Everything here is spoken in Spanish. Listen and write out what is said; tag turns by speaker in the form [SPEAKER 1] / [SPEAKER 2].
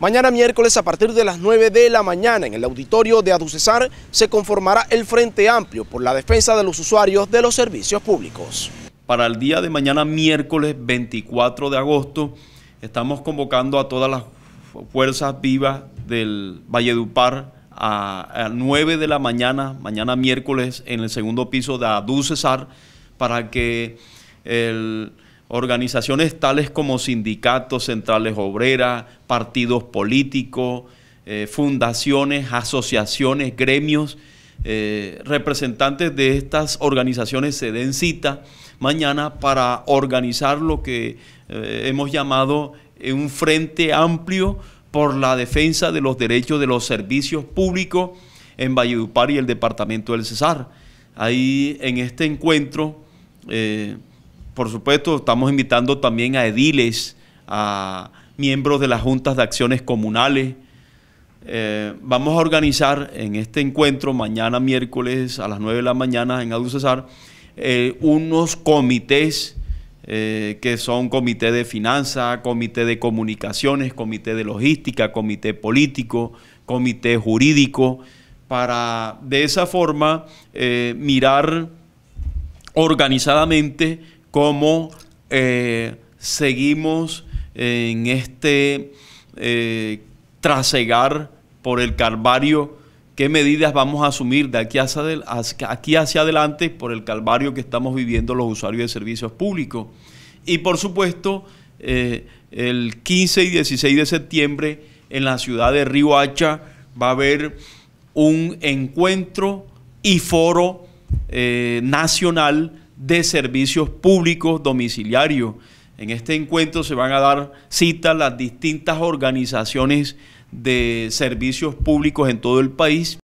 [SPEAKER 1] Mañana miércoles a partir de las 9 de la mañana en el auditorio de Aducesar se conformará el Frente Amplio por la defensa de los usuarios de los servicios públicos. Para el día de mañana miércoles 24 de agosto estamos convocando a todas las fuerzas vivas del Valledupar a, a 9 de la mañana, mañana miércoles en el segundo piso de Aducesar para que el organizaciones tales como sindicatos, centrales obreras, partidos políticos, eh, fundaciones, asociaciones, gremios, eh, representantes de estas organizaciones se den cita mañana para organizar lo que eh, hemos llamado un frente amplio por la defensa de los derechos de los servicios públicos en Valledupar y el departamento del Cesar. Ahí en este encuentro por supuesto, estamos invitando también a ediles, a miembros de las juntas de acciones comunales. Eh, vamos a organizar en este encuentro, mañana miércoles a las 9 de la mañana en Aducesar, eh, unos comités eh, que son comité de finanzas, comité de comunicaciones, comité de logística, comité político, comité jurídico, para de esa forma mirar organizadamente cómo eh, seguimos en este eh, trasegar por el Calvario, qué medidas vamos a asumir de aquí hacia, adelante por el Calvario que estamos viviendo los usuarios de servicios públicos. Y por supuesto, eh, el 15 y 16 de septiembre en la ciudad de Río Hacha va a haber un encuentro y foro nacional de Servicios Públicos Domiciliarios. En este encuentro se van a dar cita las distintas organizaciones de servicios públicos en todo el país.